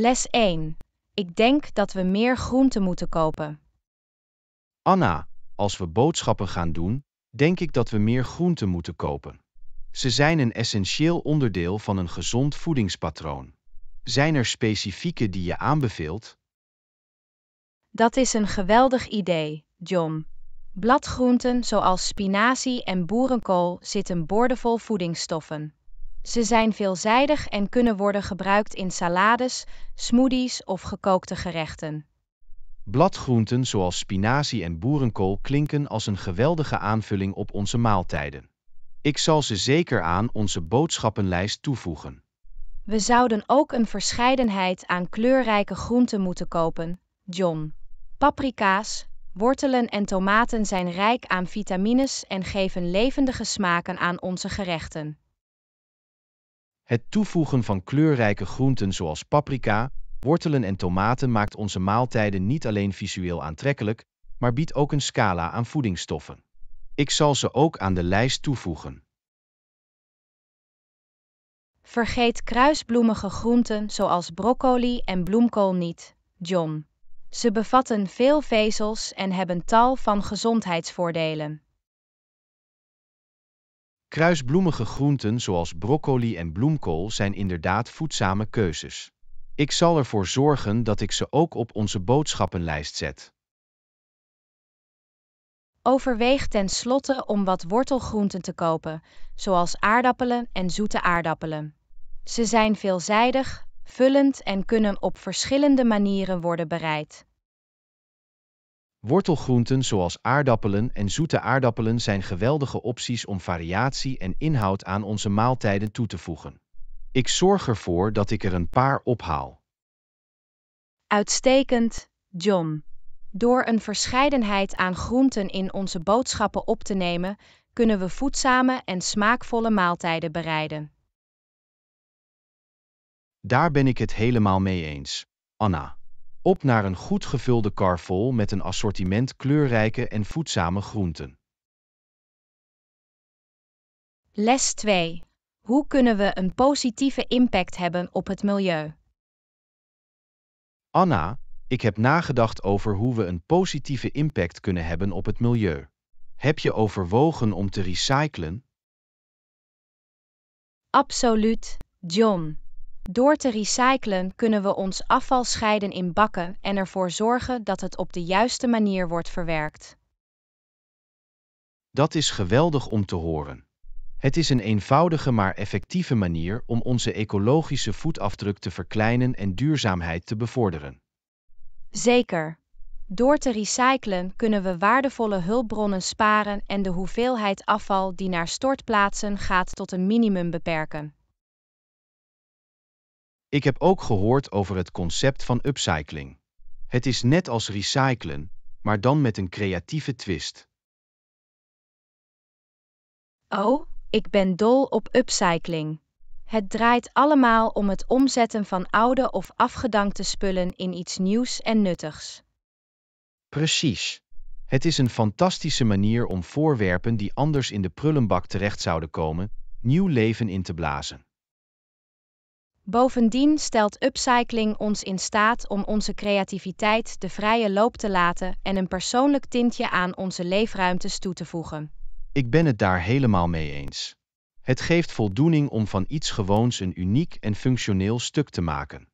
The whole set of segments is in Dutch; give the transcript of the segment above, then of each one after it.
Les 1. Ik denk dat we meer groente moeten kopen. Anna, als we boodschappen gaan doen, denk ik dat we meer groente moeten kopen. Ze zijn een essentieel onderdeel van een gezond voedingspatroon. Zijn er specifieke die je aanbeveelt? Dat is een geweldig idee, John. Bladgroenten zoals spinazie en boerenkool zitten boordevol voedingsstoffen. Ze zijn veelzijdig en kunnen worden gebruikt in salades, smoothies of gekookte gerechten. Bladgroenten zoals spinazie en boerenkool klinken als een geweldige aanvulling op onze maaltijden. Ik zal ze zeker aan onze boodschappenlijst toevoegen. We zouden ook een verscheidenheid aan kleurrijke groenten moeten kopen, John. Paprika's, wortelen en tomaten zijn rijk aan vitamines en geven levendige smaken aan onze gerechten. Het toevoegen van kleurrijke groenten zoals paprika, wortelen en tomaten maakt onze maaltijden niet alleen visueel aantrekkelijk, maar biedt ook een scala aan voedingsstoffen. Ik zal ze ook aan de lijst toevoegen. Vergeet kruisbloemige groenten zoals broccoli en bloemkool niet, John. Ze bevatten veel vezels en hebben tal van gezondheidsvoordelen. Kruisbloemige groenten zoals broccoli en bloemkool zijn inderdaad voedzame keuzes. Ik zal ervoor zorgen dat ik ze ook op onze boodschappenlijst zet. Overweeg tenslotte om wat wortelgroenten te kopen, zoals aardappelen en zoete aardappelen. Ze zijn veelzijdig, vullend en kunnen op verschillende manieren worden bereid. Wortelgroenten zoals aardappelen en zoete aardappelen zijn geweldige opties om variatie en inhoud aan onze maaltijden toe te voegen. Ik zorg ervoor dat ik er een paar ophaal. Uitstekend, John. Door een verscheidenheid aan groenten in onze boodschappen op te nemen, kunnen we voedzame en smaakvolle maaltijden bereiden. Daar ben ik het helemaal mee eens, Anna. Op naar een goed gevulde kar vol met een assortiment kleurrijke en voedzame groenten. Les 2. Hoe kunnen we een positieve impact hebben op het milieu? Anna, ik heb nagedacht over hoe we een positieve impact kunnen hebben op het milieu. Heb je overwogen om te recyclen? Absoluut, John. Door te recyclen kunnen we ons afval scheiden in bakken en ervoor zorgen dat het op de juiste manier wordt verwerkt. Dat is geweldig om te horen. Het is een eenvoudige maar effectieve manier om onze ecologische voetafdruk te verkleinen en duurzaamheid te bevorderen. Zeker. Door te recyclen kunnen we waardevolle hulpbronnen sparen en de hoeveelheid afval die naar stortplaatsen gaat tot een minimum beperken. Ik heb ook gehoord over het concept van upcycling. Het is net als recyclen, maar dan met een creatieve twist. Oh, ik ben dol op upcycling. Het draait allemaal om het omzetten van oude of afgedankte spullen in iets nieuws en nuttigs. Precies. Het is een fantastische manier om voorwerpen die anders in de prullenbak terecht zouden komen, nieuw leven in te blazen. Bovendien stelt upcycling ons in staat om onze creativiteit de vrije loop te laten en een persoonlijk tintje aan onze leefruimtes toe te voegen. Ik ben het daar helemaal mee eens. Het geeft voldoening om van iets gewoons een uniek en functioneel stuk te maken.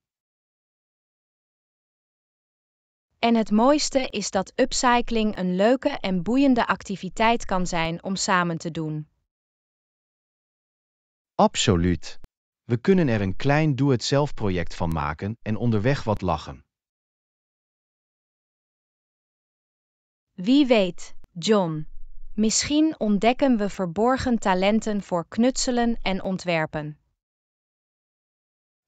En het mooiste is dat upcycling een leuke en boeiende activiteit kan zijn om samen te doen. Absoluut we kunnen er een klein doe-het-zelf project van maken en onderweg wat lachen. Wie weet, John. Misschien ontdekken we verborgen talenten voor knutselen en ontwerpen.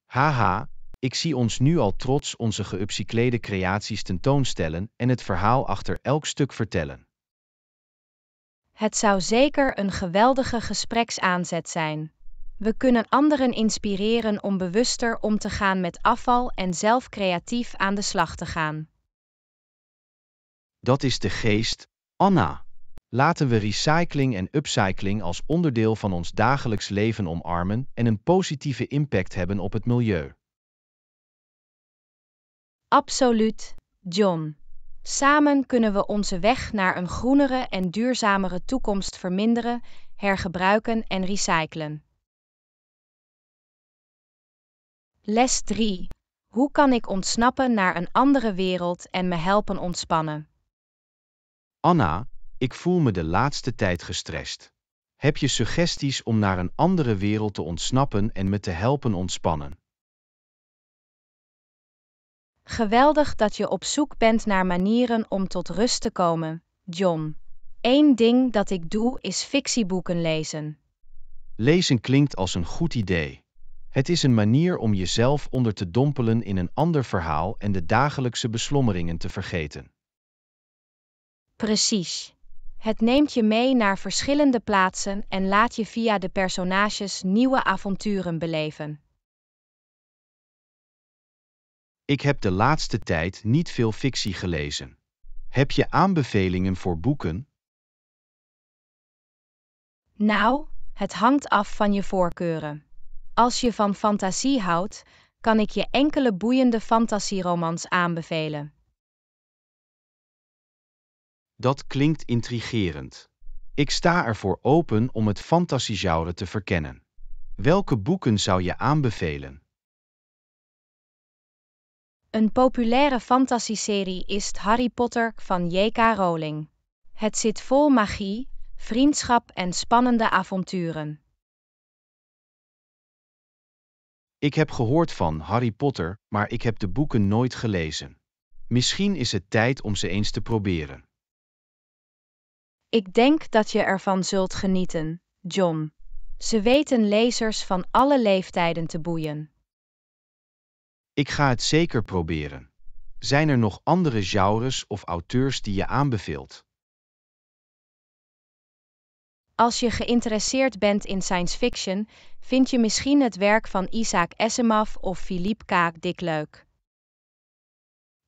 Haha, ik zie ons nu al trots onze geupcyclede creaties tentoonstellen en het verhaal achter elk stuk vertellen. Het zou zeker een geweldige gespreksaanzet zijn. We kunnen anderen inspireren om bewuster om te gaan met afval en zelf creatief aan de slag te gaan. Dat is de geest, Anna. Laten we recycling en upcycling als onderdeel van ons dagelijks leven omarmen en een positieve impact hebben op het milieu. Absoluut, John. Samen kunnen we onze weg naar een groenere en duurzamere toekomst verminderen, hergebruiken en recyclen. Les 3. Hoe kan ik ontsnappen naar een andere wereld en me helpen ontspannen? Anna, ik voel me de laatste tijd gestrest. Heb je suggesties om naar een andere wereld te ontsnappen en me te helpen ontspannen? Geweldig dat je op zoek bent naar manieren om tot rust te komen, John. Eén ding dat ik doe is fictieboeken lezen. Lezen klinkt als een goed idee. Het is een manier om jezelf onder te dompelen in een ander verhaal en de dagelijkse beslommeringen te vergeten. Precies. Het neemt je mee naar verschillende plaatsen en laat je via de personages nieuwe avonturen beleven. Ik heb de laatste tijd niet veel fictie gelezen. Heb je aanbevelingen voor boeken? Nou, het hangt af van je voorkeuren. Als je van fantasie houdt, kan ik je enkele boeiende fantasieromans aanbevelen. Dat klinkt intrigerend. Ik sta ervoor open om het fantasiegenre te verkennen. Welke boeken zou je aanbevelen? Een populaire fantasieserie is Harry Potter van J.K. Rowling. Het zit vol magie, vriendschap en spannende avonturen. Ik heb gehoord van Harry Potter, maar ik heb de boeken nooit gelezen. Misschien is het tijd om ze eens te proberen. Ik denk dat je ervan zult genieten, John. Ze weten lezers van alle leeftijden te boeien. Ik ga het zeker proberen. Zijn er nog andere genres of auteurs die je aanbeveelt? Als je geïnteresseerd bent in science fiction, vind je misschien het werk van Isaac Asimov of Philippe K. Dick leuk.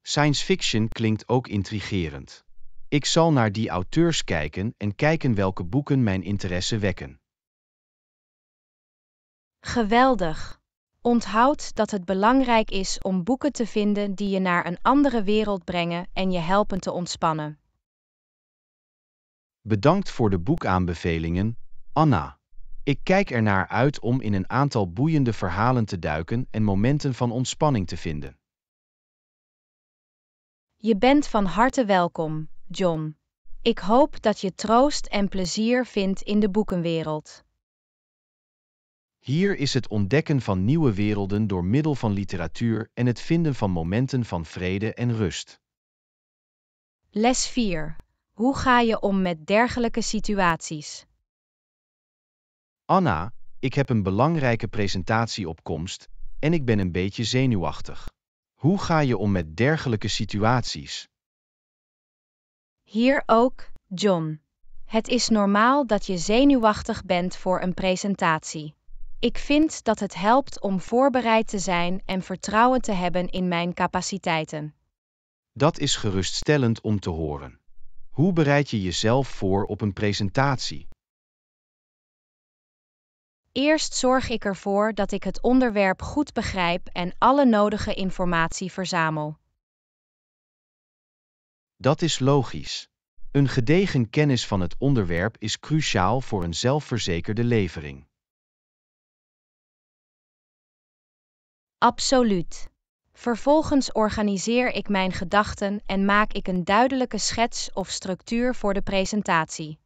Science fiction klinkt ook intrigerend. Ik zal naar die auteurs kijken en kijken welke boeken mijn interesse wekken. Geweldig! Onthoud dat het belangrijk is om boeken te vinden die je naar een andere wereld brengen en je helpen te ontspannen. Bedankt voor de boekaanbevelingen, Anna. Ik kijk ernaar uit om in een aantal boeiende verhalen te duiken en momenten van ontspanning te vinden. Je bent van harte welkom, John. Ik hoop dat je troost en plezier vindt in de boekenwereld. Hier is het ontdekken van nieuwe werelden door middel van literatuur en het vinden van momenten van vrede en rust. Les 4. Hoe ga je om met dergelijke situaties? Anna, ik heb een belangrijke presentatie op komst en ik ben een beetje zenuwachtig. Hoe ga je om met dergelijke situaties? Hier ook, John. Het is normaal dat je zenuwachtig bent voor een presentatie. Ik vind dat het helpt om voorbereid te zijn en vertrouwen te hebben in mijn capaciteiten. Dat is geruststellend om te horen. Hoe bereid je jezelf voor op een presentatie? Eerst zorg ik ervoor dat ik het onderwerp goed begrijp en alle nodige informatie verzamel. Dat is logisch. Een gedegen kennis van het onderwerp is cruciaal voor een zelfverzekerde levering. Absoluut. Vervolgens organiseer ik mijn gedachten en maak ik een duidelijke schets of structuur voor de presentatie.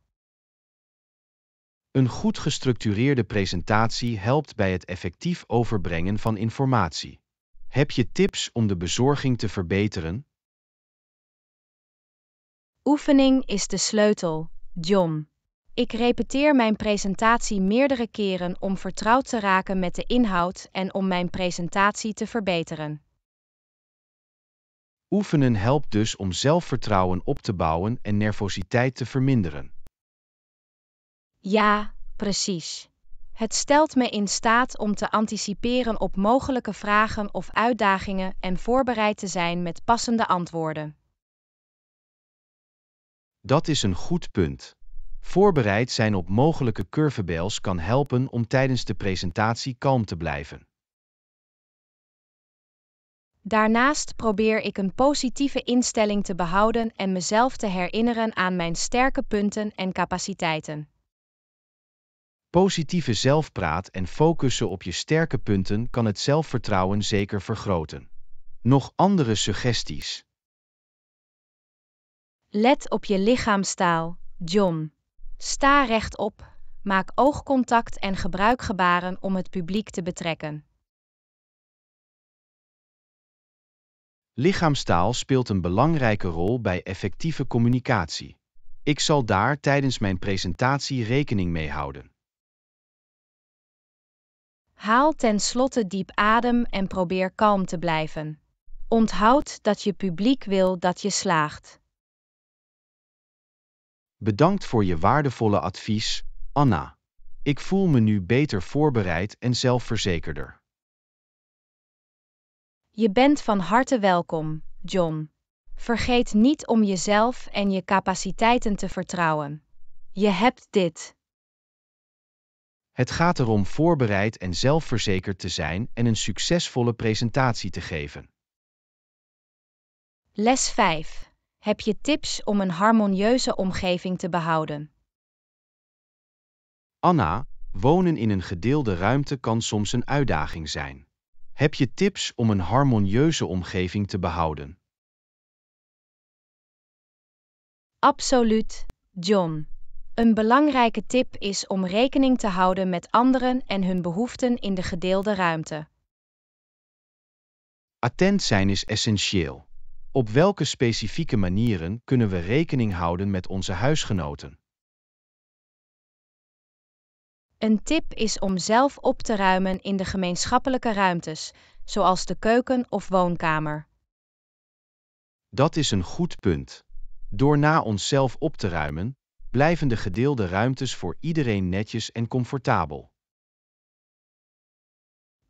Een goed gestructureerde presentatie helpt bij het effectief overbrengen van informatie. Heb je tips om de bezorging te verbeteren? Oefening is de sleutel, John. Ik repeteer mijn presentatie meerdere keren om vertrouwd te raken met de inhoud en om mijn presentatie te verbeteren. Oefenen helpt dus om zelfvertrouwen op te bouwen en nervositeit te verminderen. Ja, precies. Het stelt me in staat om te anticiperen op mogelijke vragen of uitdagingen en voorbereid te zijn met passende antwoorden. Dat is een goed punt. Voorbereid zijn op mogelijke curveballs kan helpen om tijdens de presentatie kalm te blijven. Daarnaast probeer ik een positieve instelling te behouden en mezelf te herinneren aan mijn sterke punten en capaciteiten. Positieve zelfpraat en focussen op je sterke punten kan het zelfvertrouwen zeker vergroten. Nog andere suggesties. Let op je lichaamstaal, John. Sta rechtop, maak oogcontact en gebruik gebaren om het publiek te betrekken. Lichaamstaal speelt een belangrijke rol bij effectieve communicatie. Ik zal daar tijdens mijn presentatie rekening mee houden. Haal tenslotte diep adem en probeer kalm te blijven. Onthoud dat je publiek wil dat je slaagt. Bedankt voor je waardevolle advies, Anna. Ik voel me nu beter voorbereid en zelfverzekerder. Je bent van harte welkom, John. Vergeet niet om jezelf en je capaciteiten te vertrouwen. Je hebt dit. Het gaat erom voorbereid en zelfverzekerd te zijn en een succesvolle presentatie te geven. Les 5. Heb je tips om een harmonieuze omgeving te behouden? Anna, wonen in een gedeelde ruimte kan soms een uitdaging zijn. Heb je tips om een harmonieuze omgeving te behouden? Absoluut, John. Een belangrijke tip is om rekening te houden met anderen en hun behoeften in de gedeelde ruimte. Attent zijn is essentieel. Op welke specifieke manieren kunnen we rekening houden met onze huisgenoten? Een tip is om zelf op te ruimen in de gemeenschappelijke ruimtes, zoals de keuken of woonkamer. Dat is een goed punt. Door na onszelf op te ruimen, blijven de gedeelde ruimtes voor iedereen netjes en comfortabel.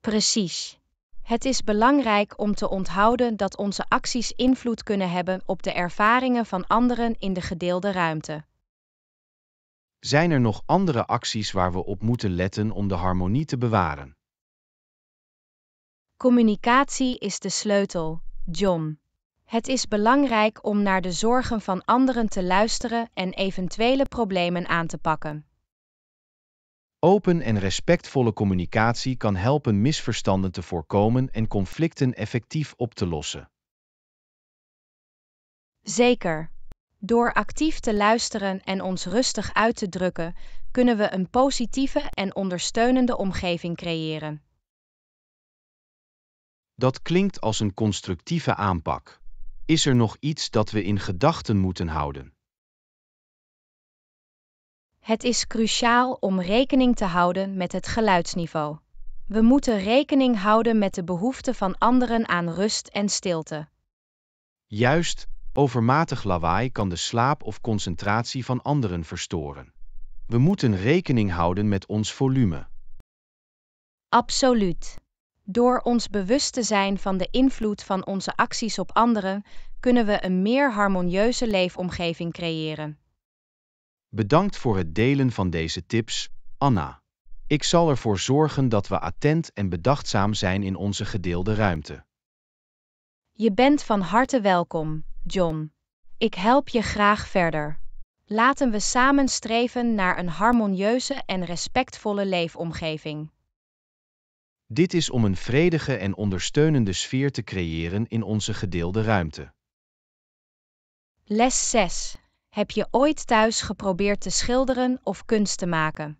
Precies. Het is belangrijk om te onthouden dat onze acties invloed kunnen hebben op de ervaringen van anderen in de gedeelde ruimte zijn er nog andere acties waar we op moeten letten om de harmonie te bewaren? Communicatie is de sleutel, John. Het is belangrijk om naar de zorgen van anderen te luisteren en eventuele problemen aan te pakken. Open en respectvolle communicatie kan helpen misverstanden te voorkomen en conflicten effectief op te lossen. Zeker. Door actief te luisteren en ons rustig uit te drukken, kunnen we een positieve en ondersteunende omgeving creëren. Dat klinkt als een constructieve aanpak. Is er nog iets dat we in gedachten moeten houden? Het is cruciaal om rekening te houden met het geluidsniveau. We moeten rekening houden met de behoefte van anderen aan rust en stilte. Juist, Overmatig lawaai kan de slaap of concentratie van anderen verstoren. We moeten rekening houden met ons volume. Absoluut. Door ons bewust te zijn van de invloed van onze acties op anderen, kunnen we een meer harmonieuze leefomgeving creëren. Bedankt voor het delen van deze tips, Anna. Ik zal ervoor zorgen dat we attent en bedachtzaam zijn in onze gedeelde ruimte. Je bent van harte welkom. John. Ik help je graag verder. Laten we samen streven naar een harmonieuze en respectvolle leefomgeving. Dit is om een vredige en ondersteunende sfeer te creëren in onze gedeelde ruimte. Les 6. Heb je ooit thuis geprobeerd te schilderen of kunst te maken?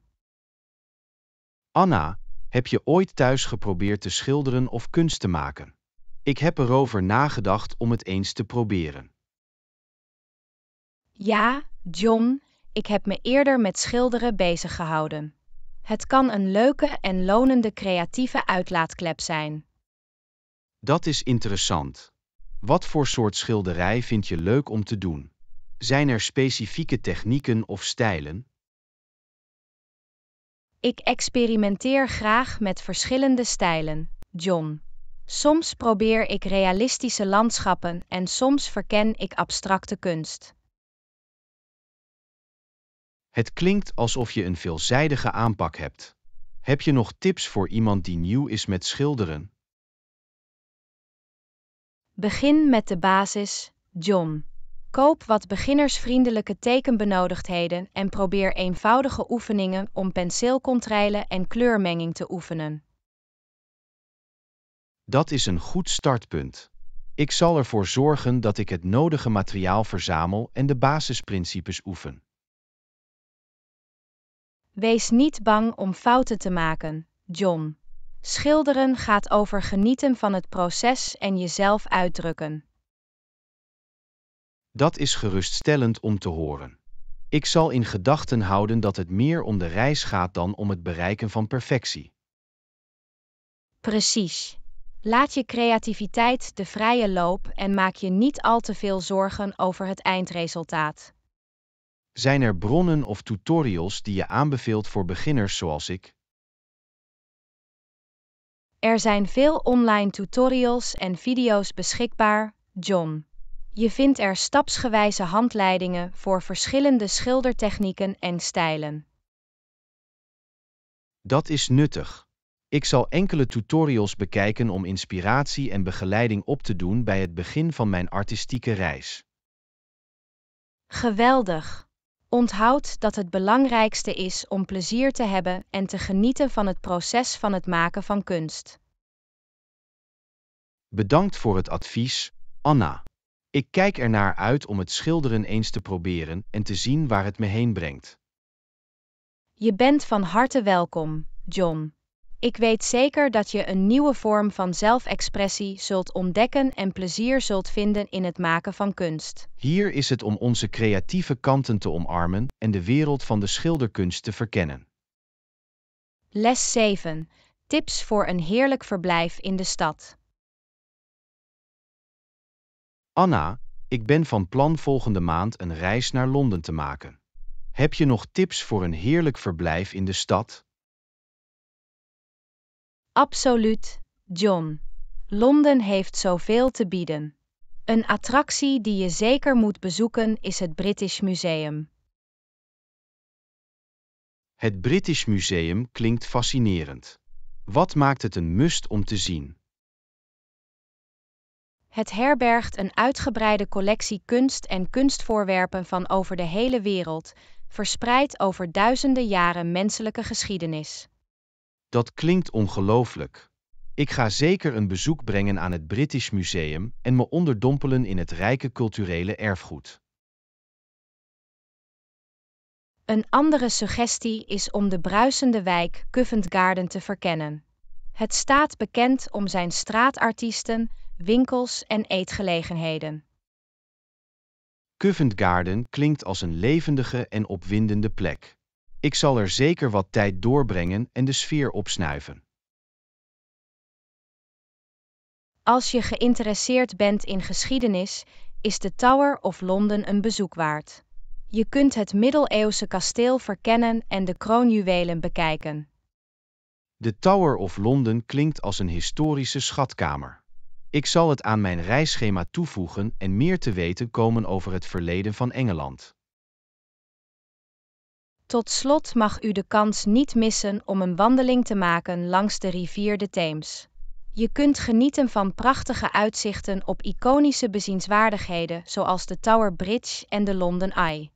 Anna, heb je ooit thuis geprobeerd te schilderen of kunst te maken? Ik heb erover nagedacht om het eens te proberen. Ja, John, ik heb me eerder met schilderen bezig gehouden. Het kan een leuke en lonende creatieve uitlaatklep zijn. Dat is interessant. Wat voor soort schilderij vind je leuk om te doen? Zijn er specifieke technieken of stijlen? Ik experimenteer graag met verschillende stijlen, John. Soms probeer ik realistische landschappen en soms verken ik abstracte kunst. Het klinkt alsof je een veelzijdige aanpak hebt. Heb je nog tips voor iemand die nieuw is met schilderen? Begin met de basis, John. Koop wat beginnersvriendelijke tekenbenodigdheden en probeer eenvoudige oefeningen om penseelkontrijlen en kleurmenging te oefenen. Dat is een goed startpunt. Ik zal ervoor zorgen dat ik het nodige materiaal verzamel en de basisprincipes oefen. Wees niet bang om fouten te maken, John. Schilderen gaat over genieten van het proces en jezelf uitdrukken. Dat is geruststellend om te horen. Ik zal in gedachten houden dat het meer om de reis gaat dan om het bereiken van perfectie. Precies. Laat je creativiteit de vrije loop en maak je niet al te veel zorgen over het eindresultaat. Zijn er bronnen of tutorials die je aanbeveelt voor beginners zoals ik? Er zijn veel online tutorials en video's beschikbaar, John. Je vindt er stapsgewijze handleidingen voor verschillende schildertechnieken en stijlen. Dat is nuttig. Ik zal enkele tutorials bekijken om inspiratie en begeleiding op te doen bij het begin van mijn artistieke reis. Geweldig! Onthoud dat het belangrijkste is om plezier te hebben en te genieten van het proces van het maken van kunst. Bedankt voor het advies, Anna. Ik kijk ernaar uit om het schilderen eens te proberen en te zien waar het me heen brengt. Je bent van harte welkom, John. Ik weet zeker dat je een nieuwe vorm van zelfexpressie zult ontdekken en plezier zult vinden in het maken van kunst. Hier is het om onze creatieve kanten te omarmen en de wereld van de schilderkunst te verkennen. Les 7. Tips voor een heerlijk verblijf in de stad. Anna, ik ben van plan volgende maand een reis naar Londen te maken. Heb je nog tips voor een heerlijk verblijf in de stad? Absoluut, John. Londen heeft zoveel te bieden. Een attractie die je zeker moet bezoeken is het British Museum. Het British Museum klinkt fascinerend. Wat maakt het een must om te zien? Het herbergt een uitgebreide collectie kunst en kunstvoorwerpen van over de hele wereld, verspreid over duizenden jaren menselijke geschiedenis. Dat klinkt ongelooflijk. Ik ga zeker een bezoek brengen aan het British Museum en me onderdompelen in het rijke culturele erfgoed. Een andere suggestie is om de bruisende wijk Covent Garden te verkennen. Het staat bekend om zijn straatartiesten, winkels en eetgelegenheden. Covent Garden klinkt als een levendige en opwindende plek. Ik zal er zeker wat tijd doorbrengen en de sfeer opsnuiven. Als je geïnteresseerd bent in geschiedenis, is de Tower of London een bezoek waard. Je kunt het middeleeuwse kasteel verkennen en de kroonjuwelen bekijken. De Tower of London klinkt als een historische schatkamer. Ik zal het aan mijn reisschema toevoegen en meer te weten komen over het verleden van Engeland. Tot slot mag u de kans niet missen om een wandeling te maken langs de rivier de Theems. Je kunt genieten van prachtige uitzichten op iconische bezienswaardigheden zoals de Tower Bridge en de London Eye.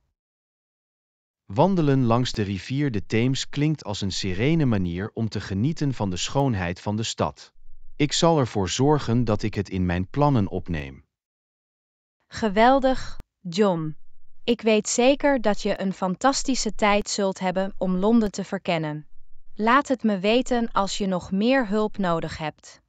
Wandelen langs de rivier de Theems klinkt als een serene manier om te genieten van de schoonheid van de stad. Ik zal ervoor zorgen dat ik het in mijn plannen opneem. Geweldig, John. Ik weet zeker dat je een fantastische tijd zult hebben om Londen te verkennen. Laat het me weten als je nog meer hulp nodig hebt.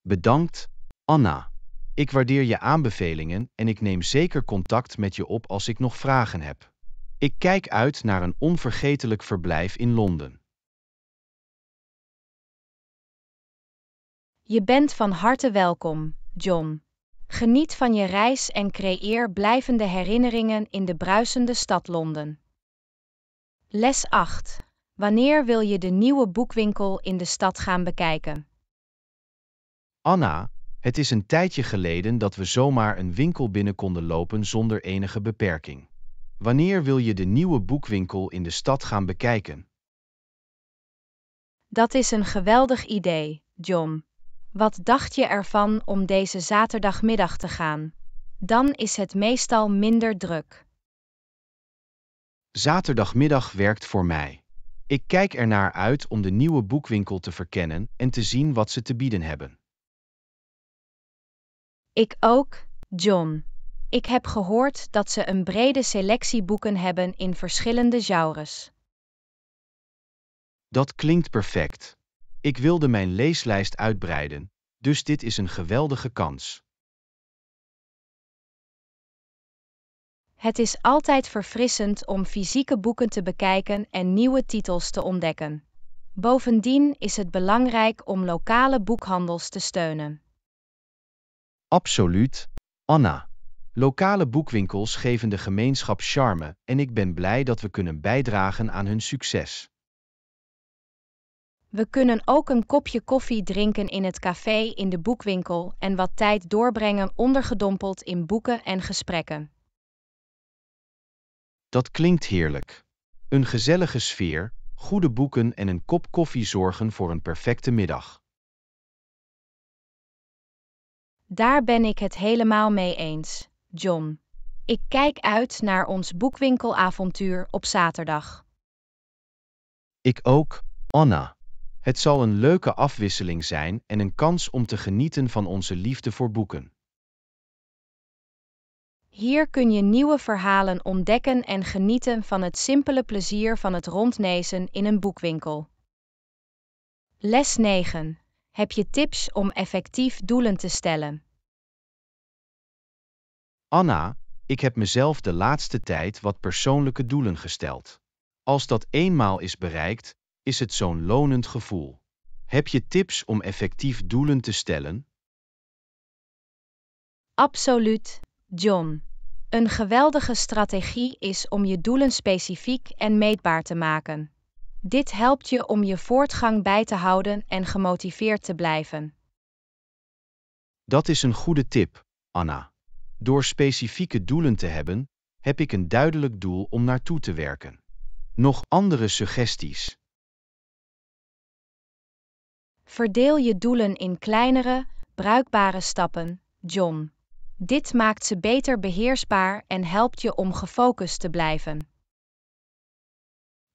Bedankt, Anna. Ik waardeer je aanbevelingen en ik neem zeker contact met je op als ik nog vragen heb. Ik kijk uit naar een onvergetelijk verblijf in Londen. Je bent van harte welkom, John. Geniet van je reis en creëer blijvende herinneringen in de bruisende stad Londen. Les 8. Wanneer wil je de nieuwe boekwinkel in de stad gaan bekijken? Anna, het is een tijdje geleden dat we zomaar een winkel binnen konden lopen zonder enige beperking. Wanneer wil je de nieuwe boekwinkel in de stad gaan bekijken? Dat is een geweldig idee, John. Wat dacht je ervan om deze zaterdagmiddag te gaan? Dan is het meestal minder druk. Zaterdagmiddag werkt voor mij. Ik kijk ernaar uit om de nieuwe boekwinkel te verkennen en te zien wat ze te bieden hebben. Ik ook, John. Ik heb gehoord dat ze een brede selectie boeken hebben in verschillende genres. Dat klinkt perfect. Ik wilde mijn leeslijst uitbreiden, dus dit is een geweldige kans. Het is altijd verfrissend om fysieke boeken te bekijken en nieuwe titels te ontdekken. Bovendien is het belangrijk om lokale boekhandels te steunen. Absoluut, Anna. Lokale boekwinkels geven de gemeenschap charme en ik ben blij dat we kunnen bijdragen aan hun succes. We kunnen ook een kopje koffie drinken in het café in de boekwinkel en wat tijd doorbrengen ondergedompeld in boeken en gesprekken. Dat klinkt heerlijk. Een gezellige sfeer, goede boeken en een kop koffie zorgen voor een perfecte middag. Daar ben ik het helemaal mee eens, John. Ik kijk uit naar ons boekwinkelavontuur op zaterdag. Ik ook, Anna. Het zal een leuke afwisseling zijn en een kans om te genieten van onze liefde voor boeken. Hier kun je nieuwe verhalen ontdekken en genieten van het simpele plezier van het rondnezen in een boekwinkel. Les 9. Heb je tips om effectief doelen te stellen? Anna, ik heb mezelf de laatste tijd wat persoonlijke doelen gesteld. Als dat eenmaal is bereikt, is het zo'n lonend gevoel. Heb je tips om effectief doelen te stellen? Absoluut, John. Een geweldige strategie is om je doelen specifiek en meetbaar te maken. Dit helpt je om je voortgang bij te houden en gemotiveerd te blijven. Dat is een goede tip, Anna. Door specifieke doelen te hebben, heb ik een duidelijk doel om naartoe te werken. Nog andere suggesties. Verdeel je doelen in kleinere, bruikbare stappen, John. Dit maakt ze beter beheersbaar en helpt je om gefocust te blijven.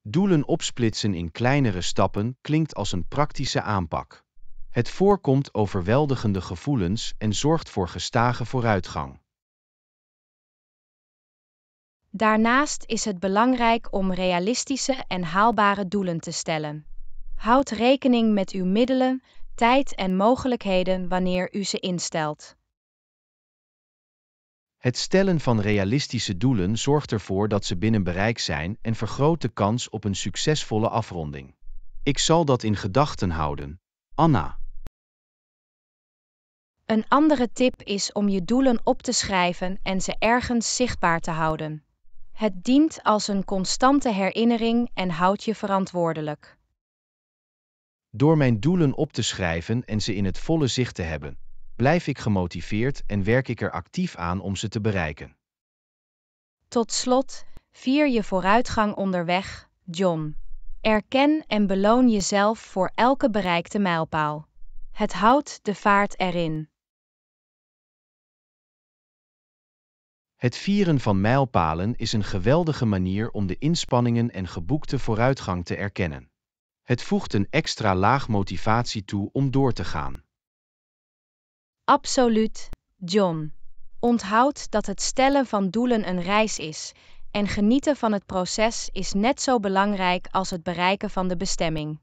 Doelen opsplitsen in kleinere stappen klinkt als een praktische aanpak. Het voorkomt overweldigende gevoelens en zorgt voor gestage vooruitgang. Daarnaast is het belangrijk om realistische en haalbare doelen te stellen. Houd rekening met uw middelen, tijd en mogelijkheden wanneer u ze instelt. Het stellen van realistische doelen zorgt ervoor dat ze binnen bereik zijn en vergroot de kans op een succesvolle afronding. Ik zal dat in gedachten houden. Anna. Een andere tip is om je doelen op te schrijven en ze ergens zichtbaar te houden. Het dient als een constante herinnering en houdt je verantwoordelijk. Door mijn doelen op te schrijven en ze in het volle zicht te hebben, blijf ik gemotiveerd en werk ik er actief aan om ze te bereiken. Tot slot, vier je vooruitgang onderweg, John. Erken en beloon jezelf voor elke bereikte mijlpaal. Het houdt de vaart erin. Het vieren van mijlpalen is een geweldige manier om de inspanningen en geboekte vooruitgang te erkennen. Het voegt een extra laag motivatie toe om door te gaan. Absoluut, John. Onthoud dat het stellen van doelen een reis is en genieten van het proces is net zo belangrijk als het bereiken van de bestemming.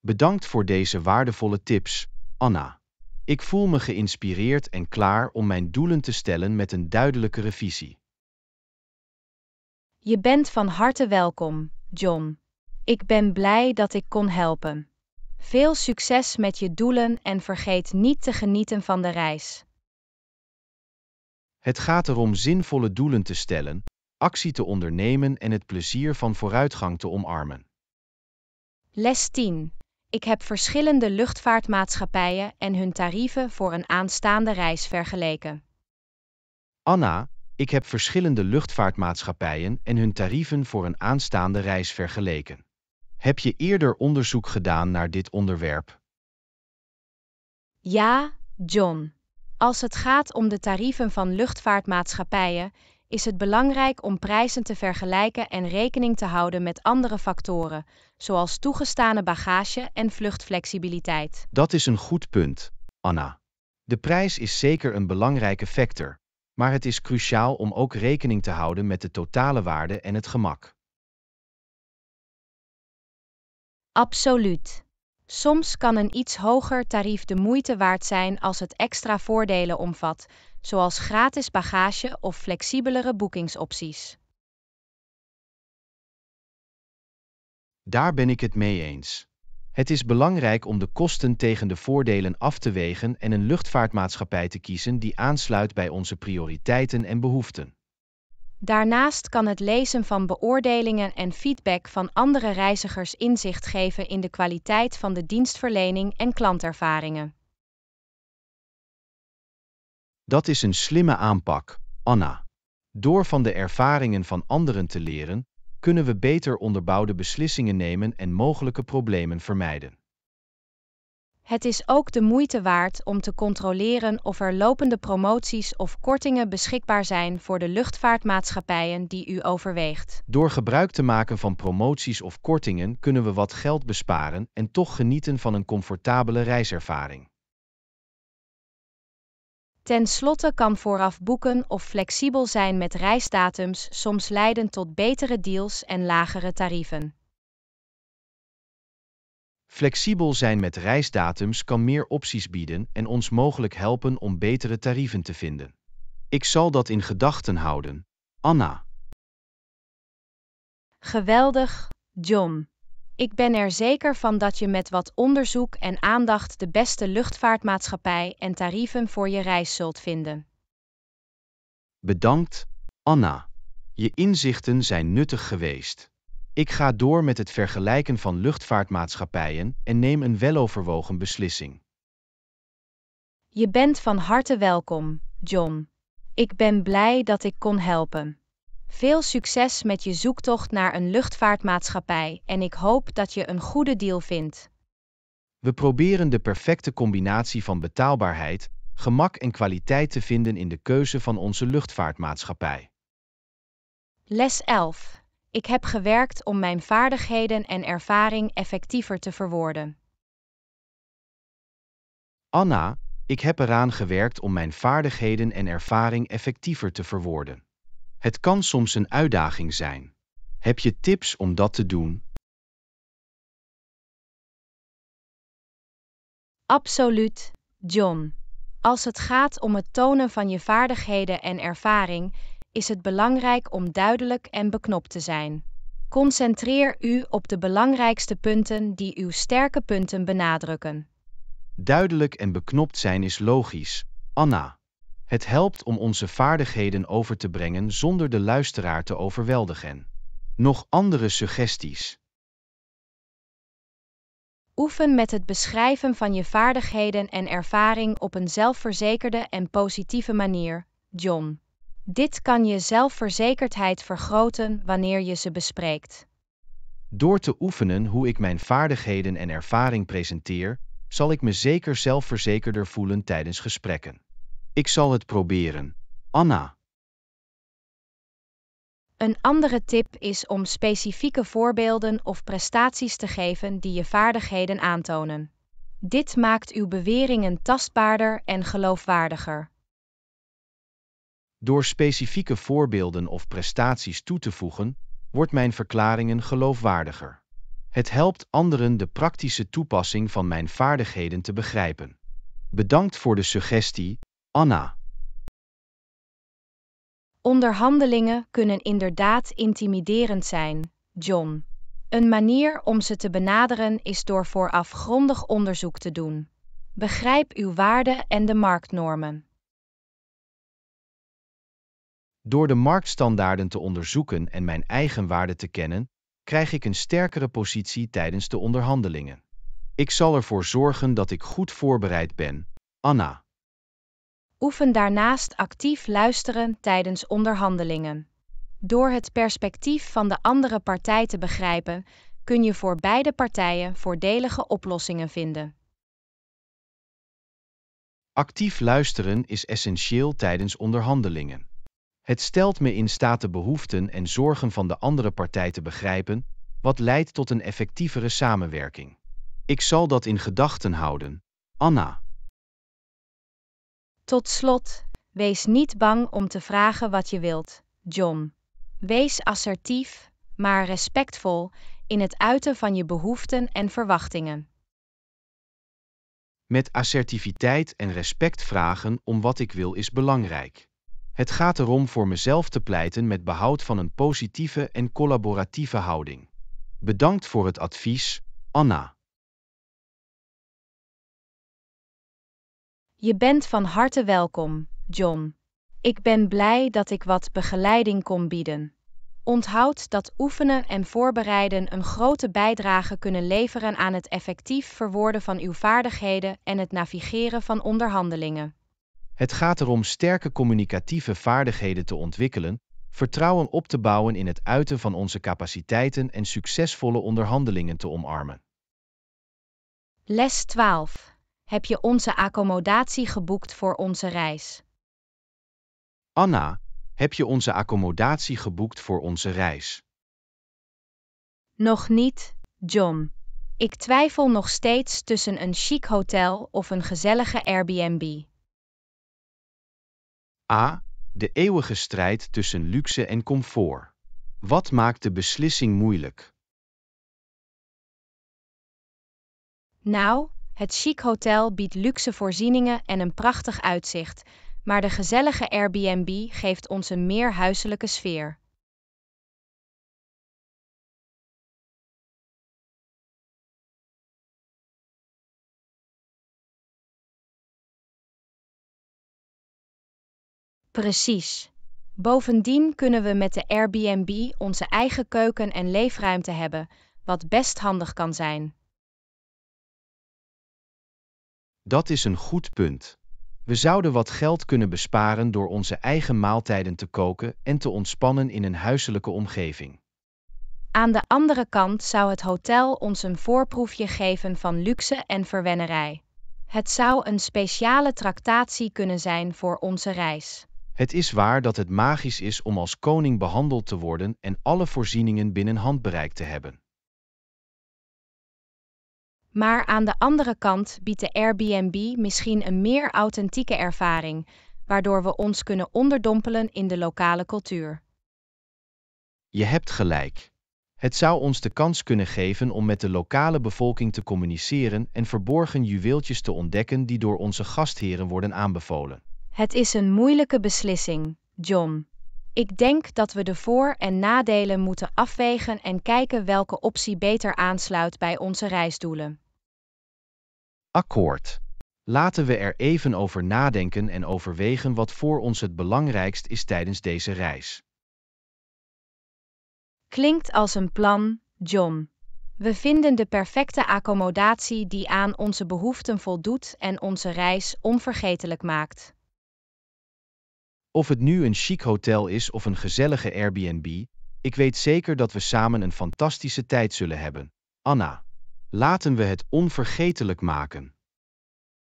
Bedankt voor deze waardevolle tips, Anna. Ik voel me geïnspireerd en klaar om mijn doelen te stellen met een duidelijkere visie. Je bent van harte welkom, John. Ik ben blij dat ik kon helpen. Veel succes met je doelen en vergeet niet te genieten van de reis. Het gaat erom zinvolle doelen te stellen, actie te ondernemen en het plezier van vooruitgang te omarmen. Les 10. Ik heb verschillende luchtvaartmaatschappijen en hun tarieven voor een aanstaande reis vergeleken. Anna, ik heb verschillende luchtvaartmaatschappijen en hun tarieven voor een aanstaande reis vergeleken. Heb je eerder onderzoek gedaan naar dit onderwerp? Ja, John. Als het gaat om de tarieven van luchtvaartmaatschappijen, is het belangrijk om prijzen te vergelijken en rekening te houden met andere factoren, zoals toegestane bagage en vluchtflexibiliteit. Dat is een goed punt, Anna. De prijs is zeker een belangrijke factor, maar het is cruciaal om ook rekening te houden met de totale waarde en het gemak. Absoluut. Soms kan een iets hoger tarief de moeite waard zijn als het extra voordelen omvat, zoals gratis bagage of flexibelere boekingsopties. Daar ben ik het mee eens. Het is belangrijk om de kosten tegen de voordelen af te wegen en een luchtvaartmaatschappij te kiezen die aansluit bij onze prioriteiten en behoeften. Daarnaast kan het lezen van beoordelingen en feedback van andere reizigers inzicht geven in de kwaliteit van de dienstverlening en klantervaringen. Dat is een slimme aanpak, Anna. Door van de ervaringen van anderen te leren, kunnen we beter onderbouwde beslissingen nemen en mogelijke problemen vermijden. Het is ook de moeite waard om te controleren of er lopende promoties of kortingen beschikbaar zijn voor de luchtvaartmaatschappijen die u overweegt. Door gebruik te maken van promoties of kortingen kunnen we wat geld besparen en toch genieten van een comfortabele reiservaring. Ten slotte kan vooraf boeken of flexibel zijn met reisdatums soms leiden tot betere deals en lagere tarieven. Flexibel zijn met reisdatums kan meer opties bieden en ons mogelijk helpen om betere tarieven te vinden. Ik zal dat in gedachten houden. Anna. Geweldig, John. Ik ben er zeker van dat je met wat onderzoek en aandacht de beste luchtvaartmaatschappij en tarieven voor je reis zult vinden. Bedankt, Anna. Je inzichten zijn nuttig geweest. Ik ga door met het vergelijken van luchtvaartmaatschappijen en neem een weloverwogen beslissing. Je bent van harte welkom, John. Ik ben blij dat ik kon helpen. Veel succes met je zoektocht naar een luchtvaartmaatschappij en ik hoop dat je een goede deal vindt. We proberen de perfecte combinatie van betaalbaarheid, gemak en kwaliteit te vinden in de keuze van onze luchtvaartmaatschappij. Les 11. Ik heb gewerkt om mijn vaardigheden en ervaring effectiever te verwoorden. Anna, ik heb eraan gewerkt om mijn vaardigheden en ervaring effectiever te verwoorden. Het kan soms een uitdaging zijn. Heb je tips om dat te doen? Absoluut, John. Als het gaat om het tonen van je vaardigheden en ervaring, is het belangrijk om duidelijk en beknopt te zijn. Concentreer u op de belangrijkste punten die uw sterke punten benadrukken. Duidelijk en beknopt zijn is logisch, Anna. Het helpt om onze vaardigheden over te brengen zonder de luisteraar te overweldigen. Nog andere suggesties. Oefen met het beschrijven van je vaardigheden en ervaring op een zelfverzekerde en positieve manier, John. Dit kan je zelfverzekerdheid vergroten wanneer je ze bespreekt. Door te oefenen hoe ik mijn vaardigheden en ervaring presenteer, zal ik me zeker zelfverzekerder voelen tijdens gesprekken. Ik zal het proberen. Anna. Een andere tip is om specifieke voorbeelden of prestaties te geven die je vaardigheden aantonen. Dit maakt uw beweringen tastbaarder en geloofwaardiger. Door specifieke voorbeelden of prestaties toe te voegen, wordt mijn verklaringen geloofwaardiger. Het helpt anderen de praktische toepassing van mijn vaardigheden te begrijpen. Bedankt voor de suggestie, Anna. Onderhandelingen kunnen inderdaad intimiderend zijn, John. Een manier om ze te benaderen is door vooraf grondig onderzoek te doen. Begrijp uw waarde en de marktnormen. Door de marktstandaarden te onderzoeken en mijn eigen waarde te kennen, krijg ik een sterkere positie tijdens de onderhandelingen. Ik zal ervoor zorgen dat ik goed voorbereid ben. Anna. Oefen daarnaast actief luisteren tijdens onderhandelingen. Door het perspectief van de andere partij te begrijpen, kun je voor beide partijen voordelige oplossingen vinden. Actief luisteren is essentieel tijdens onderhandelingen. Het stelt me in staat de behoeften en zorgen van de andere partij te begrijpen, wat leidt tot een effectievere samenwerking. Ik zal dat in gedachten houden. Anna. Tot slot, wees niet bang om te vragen wat je wilt, John. Wees assertief, maar respectvol in het uiten van je behoeften en verwachtingen. Met assertiviteit en respect vragen om wat ik wil is belangrijk. Het gaat erom voor mezelf te pleiten met behoud van een positieve en collaboratieve houding. Bedankt voor het advies, Anna. Je bent van harte welkom, John. Ik ben blij dat ik wat begeleiding kon bieden. Onthoud dat oefenen en voorbereiden een grote bijdrage kunnen leveren aan het effectief verwoorden van uw vaardigheden en het navigeren van onderhandelingen. Het gaat erom sterke communicatieve vaardigheden te ontwikkelen, vertrouwen op te bouwen in het uiten van onze capaciteiten en succesvolle onderhandelingen te omarmen. Les 12. Heb je onze accommodatie geboekt voor onze reis? Anna, heb je onze accommodatie geboekt voor onze reis? Nog niet, John. Ik twijfel nog steeds tussen een chic hotel of een gezellige Airbnb. A. De eeuwige strijd tussen luxe en comfort. Wat maakt de beslissing moeilijk? Nou, het chic hotel biedt luxe voorzieningen en een prachtig uitzicht, maar de gezellige Airbnb geeft ons een meer huiselijke sfeer. Precies. Bovendien kunnen we met de Airbnb onze eigen keuken en leefruimte hebben, wat best handig kan zijn. Dat is een goed punt. We zouden wat geld kunnen besparen door onze eigen maaltijden te koken en te ontspannen in een huiselijke omgeving. Aan de andere kant zou het hotel ons een voorproefje geven van luxe en verwennerij. Het zou een speciale tractatie kunnen zijn voor onze reis. Het is waar dat het magisch is om als koning behandeld te worden en alle voorzieningen binnen handbereik te hebben. Maar aan de andere kant biedt de Airbnb misschien een meer authentieke ervaring, waardoor we ons kunnen onderdompelen in de lokale cultuur. Je hebt gelijk. Het zou ons de kans kunnen geven om met de lokale bevolking te communiceren en verborgen juweeltjes te ontdekken die door onze gastheren worden aanbevolen. Het is een moeilijke beslissing, John. Ik denk dat we de voor- en nadelen moeten afwegen en kijken welke optie beter aansluit bij onze reisdoelen. Akkoord. Laten we er even over nadenken en overwegen wat voor ons het belangrijkst is tijdens deze reis. Klinkt als een plan, John. We vinden de perfecte accommodatie die aan onze behoeften voldoet en onze reis onvergetelijk maakt. Of het nu een chic hotel is of een gezellige Airbnb, ik weet zeker dat we samen een fantastische tijd zullen hebben. Anna, laten we het onvergetelijk maken.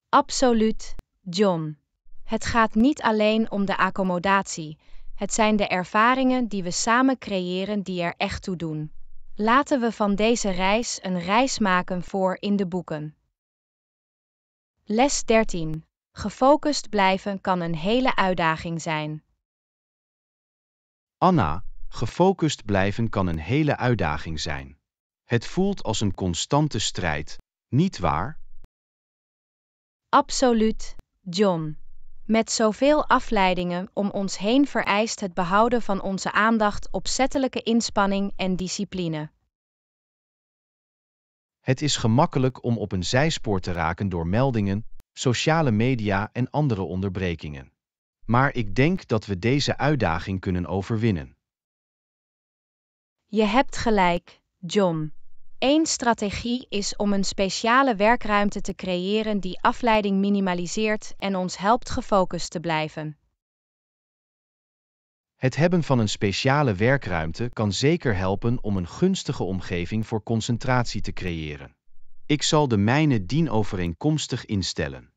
Absoluut, John. Het gaat niet alleen om de accommodatie, het zijn de ervaringen die we samen creëren die er echt toe doen. Laten we van deze reis een reis maken voor in de boeken. Les 13. Gefocust blijven kan een hele uitdaging zijn. Anna, gefocust blijven kan een hele uitdaging zijn. Het voelt als een constante strijd, niet waar? Absoluut, John. Met zoveel afleidingen om ons heen vereist het behouden van onze aandacht opzettelijke inspanning en discipline. Het is gemakkelijk om op een zijspoor te raken door meldingen, sociale media en andere onderbrekingen. Maar ik denk dat we deze uitdaging kunnen overwinnen. Je hebt gelijk, John. Eén strategie is om een speciale werkruimte te creëren die afleiding minimaliseert en ons helpt gefocust te blijven. Het hebben van een speciale werkruimte kan zeker helpen om een gunstige omgeving voor concentratie te creëren. Ik zal de mijne dienovereenkomstig instellen.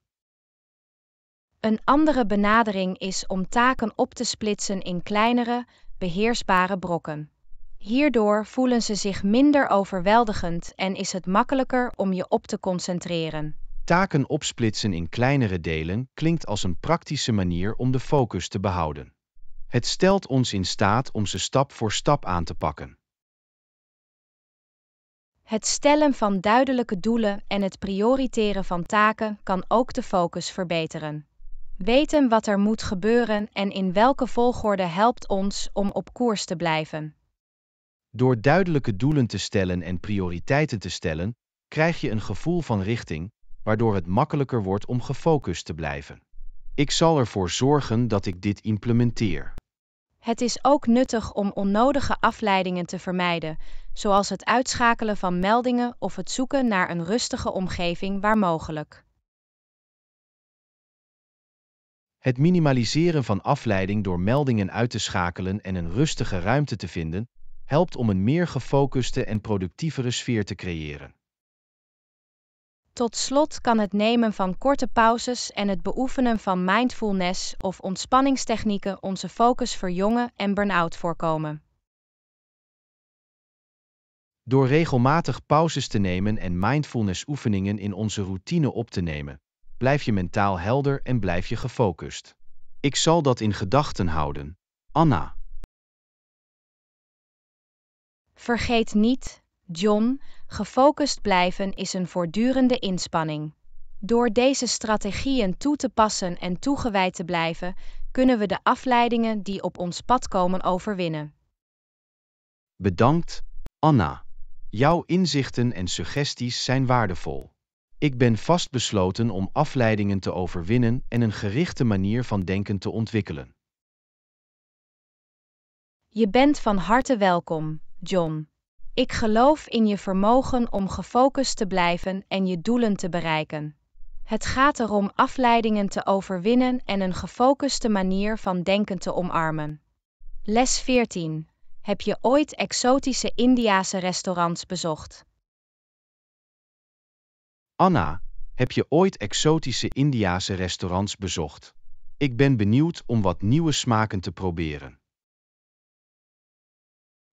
Een andere benadering is om taken op te splitsen in kleinere, beheersbare brokken. Hierdoor voelen ze zich minder overweldigend en is het makkelijker om je op te concentreren. Taken opsplitsen in kleinere delen klinkt als een praktische manier om de focus te behouden. Het stelt ons in staat om ze stap voor stap aan te pakken. Het stellen van duidelijke doelen en het prioriteren van taken kan ook de focus verbeteren. Weten wat er moet gebeuren en in welke volgorde helpt ons om op koers te blijven. Door duidelijke doelen te stellen en prioriteiten te stellen, krijg je een gevoel van richting, waardoor het makkelijker wordt om gefocust te blijven. Ik zal ervoor zorgen dat ik dit implementeer. Het is ook nuttig om onnodige afleidingen te vermijden, zoals het uitschakelen van meldingen of het zoeken naar een rustige omgeving waar mogelijk. Het minimaliseren van afleiding door meldingen uit te schakelen en een rustige ruimte te vinden, helpt om een meer gefocuste en productievere sfeer te creëren. Tot slot kan het nemen van korte pauzes en het beoefenen van mindfulness of ontspanningstechnieken onze focus verjongen en burn-out voorkomen. Door regelmatig pauzes te nemen en mindfulness-oefeningen in onze routine op te nemen, blijf je mentaal helder en blijf je gefocust. Ik zal dat in gedachten houden. Anna. Vergeet niet, John, Gefocust blijven is een voortdurende inspanning. Door deze strategieën toe te passen en toegewijd te blijven, kunnen we de afleidingen die op ons pad komen overwinnen. Bedankt, Anna. Jouw inzichten en suggesties zijn waardevol. Ik ben vastbesloten om afleidingen te overwinnen en een gerichte manier van denken te ontwikkelen. Je bent van harte welkom, John. Ik geloof in je vermogen om gefocust te blijven en je doelen te bereiken. Het gaat erom afleidingen te overwinnen en een gefocuste manier van denken te omarmen. Les 14. Heb je ooit exotische Indiase restaurants bezocht? Anna, heb je ooit exotische Indiase restaurants bezocht? Ik ben benieuwd om wat nieuwe smaken te proberen.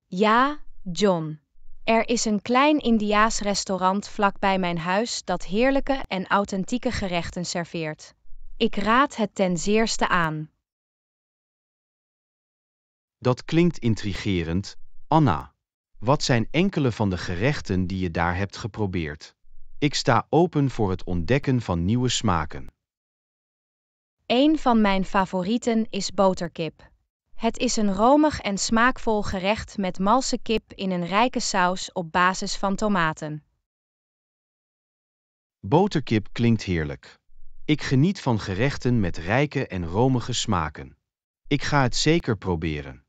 Ja, John. Er is een klein Indiaas restaurant vlakbij mijn huis dat heerlijke en authentieke gerechten serveert. Ik raad het ten zeerste aan. Dat klinkt intrigerend, Anna. Wat zijn enkele van de gerechten die je daar hebt geprobeerd? Ik sta open voor het ontdekken van nieuwe smaken. Een van mijn favorieten is boterkip. Het is een romig en smaakvol gerecht met malse kip in een rijke saus op basis van tomaten. Boterkip klinkt heerlijk. Ik geniet van gerechten met rijke en romige smaken. Ik ga het zeker proberen.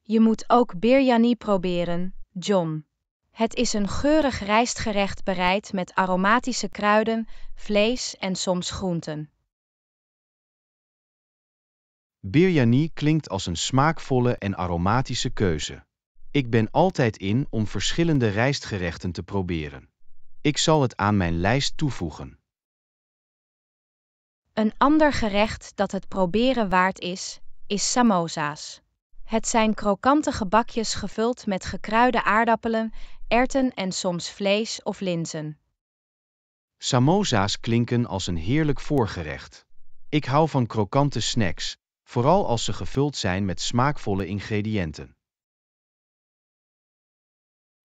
Je moet ook biryani proberen, John. Het is een geurig rijstgerecht bereid met aromatische kruiden, vlees en soms groenten. Biryani klinkt als een smaakvolle en aromatische keuze. Ik ben altijd in om verschillende rijstgerechten te proberen. Ik zal het aan mijn lijst toevoegen. Een ander gerecht dat het proberen waard is, is samosa's. Het zijn krokante gebakjes gevuld met gekruide aardappelen, erten en soms vlees of linzen. Samosa's klinken als een heerlijk voorgerecht. Ik hou van krokante snacks, vooral als ze gevuld zijn met smaakvolle ingrediënten.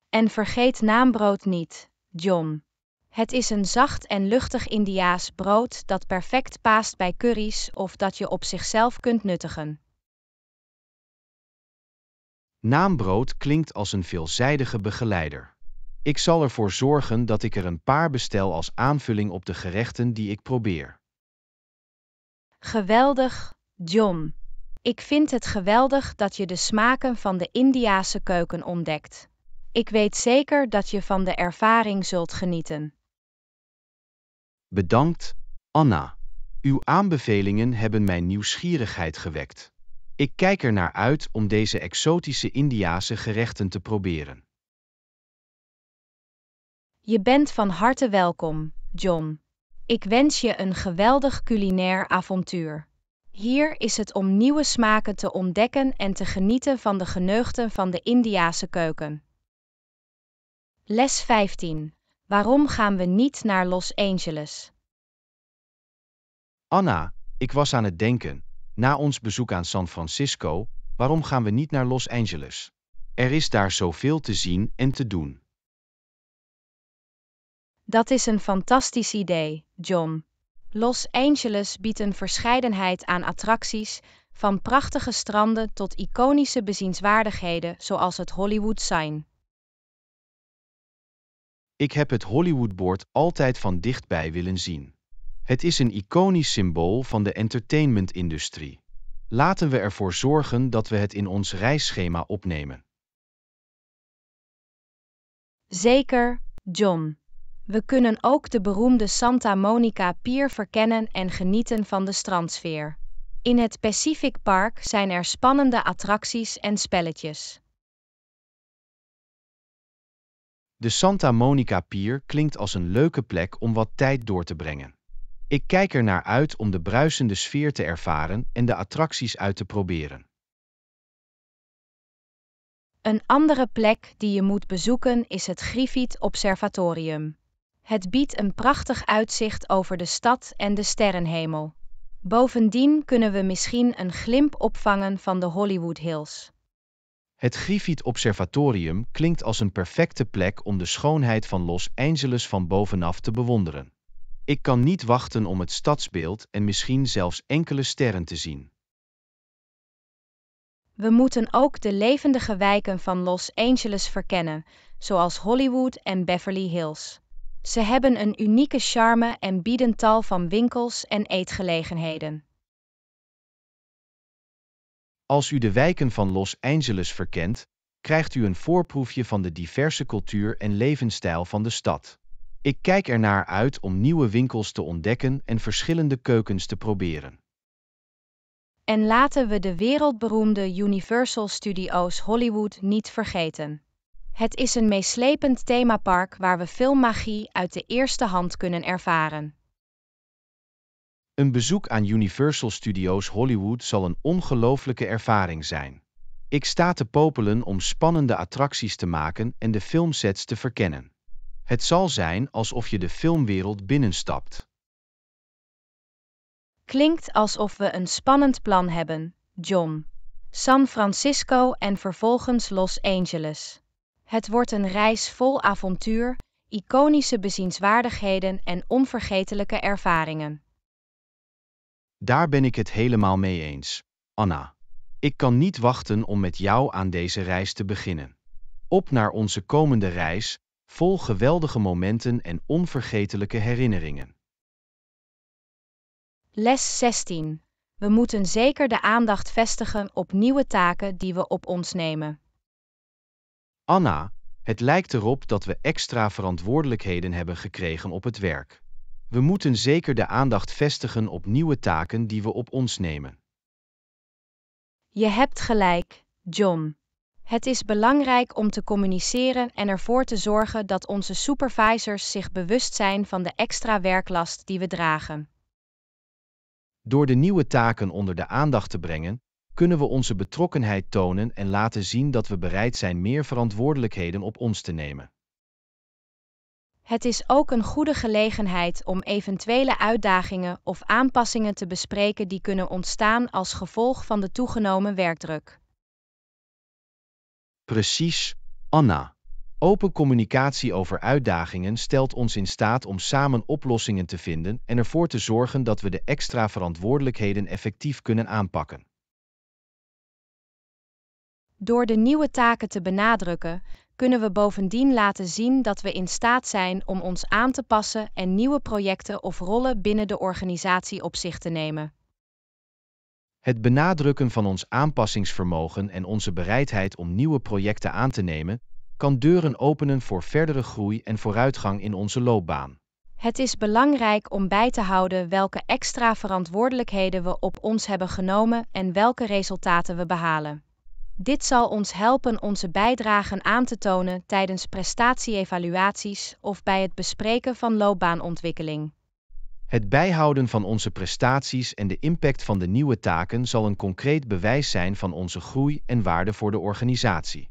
En vergeet naambrood niet, John. Het is een zacht en luchtig Indiaas brood dat perfect paast bij curry's of dat je op zichzelf kunt nuttigen. Naambrood klinkt als een veelzijdige begeleider. Ik zal ervoor zorgen dat ik er een paar bestel als aanvulling op de gerechten die ik probeer. Geweldig, John. Ik vind het geweldig dat je de smaken van de Indiase keuken ontdekt. Ik weet zeker dat je van de ervaring zult genieten. Bedankt, Anna. Uw aanbevelingen hebben mijn nieuwsgierigheid gewekt. Ik kijk er naar uit om deze exotische Indiase gerechten te proberen. Je bent van harte welkom, John. Ik wens je een geweldig culinair avontuur. Hier is het om nieuwe smaken te ontdekken en te genieten van de geneugten van de Indiase keuken. Les 15. Waarom gaan we niet naar Los Angeles? Anna, ik was aan het denken, na ons bezoek aan San Francisco, waarom gaan we niet naar Los Angeles? Er is daar zoveel te zien en te doen. Dat is een fantastisch idee, John. Los Angeles biedt een verscheidenheid aan attracties, van prachtige stranden tot iconische bezienswaardigheden zoals het Hollywood Sign. Ik heb het Hollywoodbord altijd van dichtbij willen zien. Het is een iconisch symbool van de entertainmentindustrie. Laten we ervoor zorgen dat we het in ons reisschema opnemen. Zeker, John. We kunnen ook de beroemde Santa Monica Pier verkennen en genieten van de strandsfeer. In het Pacific Park zijn er spannende attracties en spelletjes. De Santa Monica Pier klinkt als een leuke plek om wat tijd door te brengen. Ik kijk er naar uit om de bruisende sfeer te ervaren en de attracties uit te proberen. Een andere plek die je moet bezoeken is het Griffith Observatorium. Het biedt een prachtig uitzicht over de stad en de sterrenhemel. Bovendien kunnen we misschien een glimp opvangen van de Hollywood Hills. Het Griffith Observatorium klinkt als een perfecte plek om de schoonheid van Los Angeles van bovenaf te bewonderen. Ik kan niet wachten om het stadsbeeld en misschien zelfs enkele sterren te zien. We moeten ook de levendige wijken van Los Angeles verkennen, zoals Hollywood en Beverly Hills. Ze hebben een unieke charme en bieden tal van winkels en eetgelegenheden. Als u de wijken van Los Angeles verkent, krijgt u een voorproefje van de diverse cultuur en levensstijl van de stad. Ik kijk ernaar uit om nieuwe winkels te ontdekken en verschillende keukens te proberen. En laten we de wereldberoemde Universal Studios Hollywood niet vergeten. Het is een meeslepend themapark waar we veel magie uit de eerste hand kunnen ervaren. Een bezoek aan Universal Studios Hollywood zal een ongelooflijke ervaring zijn. Ik sta te popelen om spannende attracties te maken en de filmsets te verkennen. Het zal zijn alsof je de filmwereld binnenstapt. Klinkt alsof we een spannend plan hebben, John. San Francisco en vervolgens Los Angeles. Het wordt een reis vol avontuur, iconische bezienswaardigheden en onvergetelijke ervaringen. Daar ben ik het helemaal mee eens, Anna. Ik kan niet wachten om met jou aan deze reis te beginnen. Op naar onze komende reis, vol geweldige momenten en onvergetelijke herinneringen. Les 16. We moeten zeker de aandacht vestigen op nieuwe taken die we op ons nemen. Anna, het lijkt erop dat we extra verantwoordelijkheden hebben gekregen op het werk. We moeten zeker de aandacht vestigen op nieuwe taken die we op ons nemen. Je hebt gelijk, John. Het is belangrijk om te communiceren en ervoor te zorgen dat onze supervisors zich bewust zijn van de extra werklast die we dragen. Door de nieuwe taken onder de aandacht te brengen, kunnen we onze betrokkenheid tonen en laten zien dat we bereid zijn meer verantwoordelijkheden op ons te nemen. Het is ook een goede gelegenheid om eventuele uitdagingen of aanpassingen te bespreken die kunnen ontstaan als gevolg van de toegenomen werkdruk. Precies, Anna. Open communicatie over uitdagingen stelt ons in staat om samen oplossingen te vinden en ervoor te zorgen dat we de extra verantwoordelijkheden effectief kunnen aanpakken. Door de nieuwe taken te benadrukken, kunnen we bovendien laten zien dat we in staat zijn om ons aan te passen en nieuwe projecten of rollen binnen de organisatie op zich te nemen. Het benadrukken van ons aanpassingsvermogen en onze bereidheid om nieuwe projecten aan te nemen, kan deuren openen voor verdere groei en vooruitgang in onze loopbaan. Het is belangrijk om bij te houden welke extra verantwoordelijkheden we op ons hebben genomen en welke resultaten we behalen. Dit zal ons helpen onze bijdragen aan te tonen tijdens prestatieevaluaties of bij het bespreken van loopbaanontwikkeling. Het bijhouden van onze prestaties en de impact van de nieuwe taken zal een concreet bewijs zijn van onze groei en waarde voor de organisatie.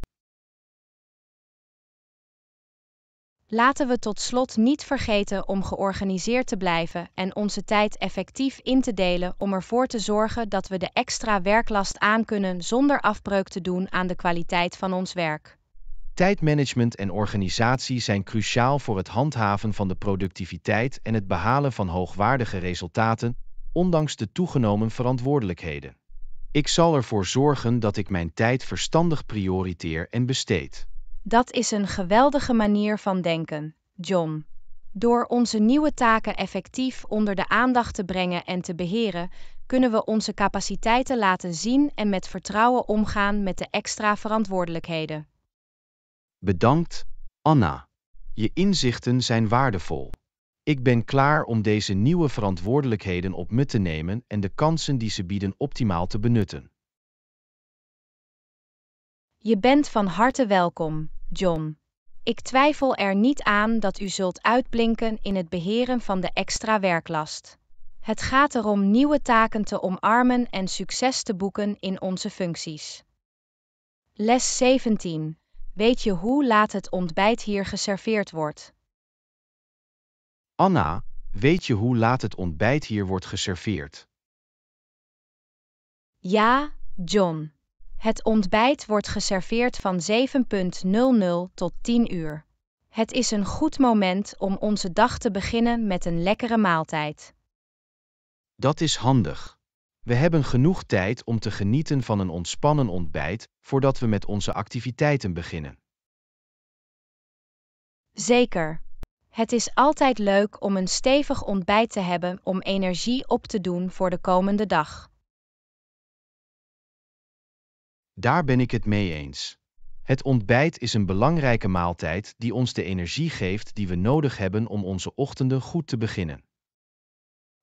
Laten we tot slot niet vergeten om georganiseerd te blijven en onze tijd effectief in te delen om ervoor te zorgen dat we de extra werklast aankunnen zonder afbreuk te doen aan de kwaliteit van ons werk. Tijdmanagement en organisatie zijn cruciaal voor het handhaven van de productiviteit en het behalen van hoogwaardige resultaten, ondanks de toegenomen verantwoordelijkheden. Ik zal ervoor zorgen dat ik mijn tijd verstandig prioriteer en besteed. Dat is een geweldige manier van denken, John. Door onze nieuwe taken effectief onder de aandacht te brengen en te beheren, kunnen we onze capaciteiten laten zien en met vertrouwen omgaan met de extra verantwoordelijkheden. Bedankt, Anna. Je inzichten zijn waardevol. Ik ben klaar om deze nieuwe verantwoordelijkheden op me te nemen en de kansen die ze bieden optimaal te benutten. Je bent van harte welkom. John. Ik twijfel er niet aan dat u zult uitblinken in het beheren van de extra werklast. Het gaat erom nieuwe taken te omarmen en succes te boeken in onze functies. Les 17. Weet je hoe laat het ontbijt hier geserveerd wordt? Anna, weet je hoe laat het ontbijt hier wordt geserveerd? Ja, John. Het ontbijt wordt geserveerd van 7.00 tot 10 uur. Het is een goed moment om onze dag te beginnen met een lekkere maaltijd. Dat is handig. We hebben genoeg tijd om te genieten van een ontspannen ontbijt voordat we met onze activiteiten beginnen. Zeker. Het is altijd leuk om een stevig ontbijt te hebben om energie op te doen voor de komende dag. Daar ben ik het mee eens. Het ontbijt is een belangrijke maaltijd die ons de energie geeft die we nodig hebben om onze ochtenden goed te beginnen.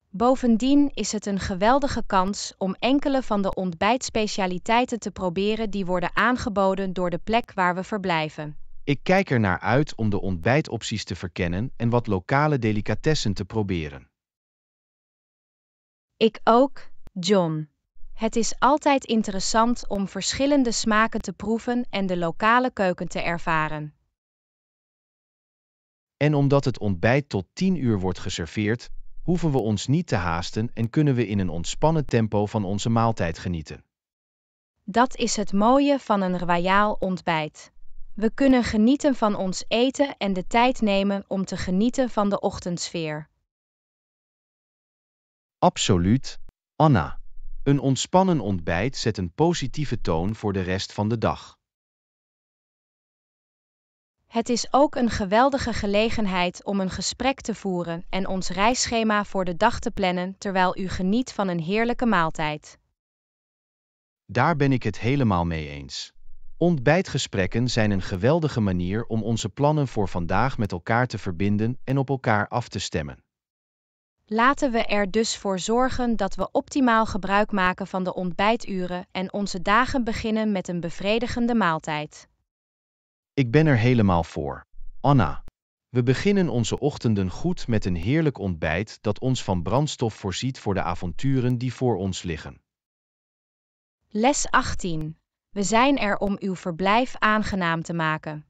Bovendien is het een geweldige kans om enkele van de ontbijtspecialiteiten te proberen die worden aangeboden door de plek waar we verblijven. Ik kijk er naar uit om de ontbijtopties te verkennen en wat lokale delicatessen te proberen. Ik ook, John. Het is altijd interessant om verschillende smaken te proeven en de lokale keuken te ervaren. En omdat het ontbijt tot 10 uur wordt geserveerd, hoeven we ons niet te haasten en kunnen we in een ontspannen tempo van onze maaltijd genieten. Dat is het mooie van een royaal ontbijt. We kunnen genieten van ons eten en de tijd nemen om te genieten van de ochtendsfeer. Absoluut, Anna. Een ontspannen ontbijt zet een positieve toon voor de rest van de dag. Het is ook een geweldige gelegenheid om een gesprek te voeren en ons reisschema voor de dag te plannen terwijl u geniet van een heerlijke maaltijd. Daar ben ik het helemaal mee eens. Ontbijtgesprekken zijn een geweldige manier om onze plannen voor vandaag met elkaar te verbinden en op elkaar af te stemmen. Laten we er dus voor zorgen dat we optimaal gebruik maken van de ontbijturen en onze dagen beginnen met een bevredigende maaltijd. Ik ben er helemaal voor. Anna. We beginnen onze ochtenden goed met een heerlijk ontbijt dat ons van brandstof voorziet voor de avonturen die voor ons liggen. Les 18. We zijn er om uw verblijf aangenaam te maken.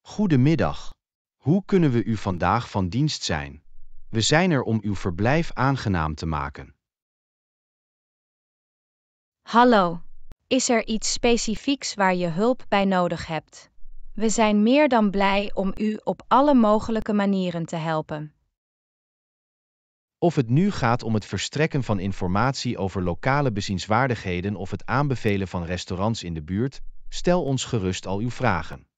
Goedemiddag. Hoe kunnen we u vandaag van dienst zijn? We zijn er om uw verblijf aangenaam te maken. Hallo. Is er iets specifieks waar je hulp bij nodig hebt? We zijn meer dan blij om u op alle mogelijke manieren te helpen. Of het nu gaat om het verstrekken van informatie over lokale bezienswaardigheden of het aanbevelen van restaurants in de buurt, stel ons gerust al uw vragen.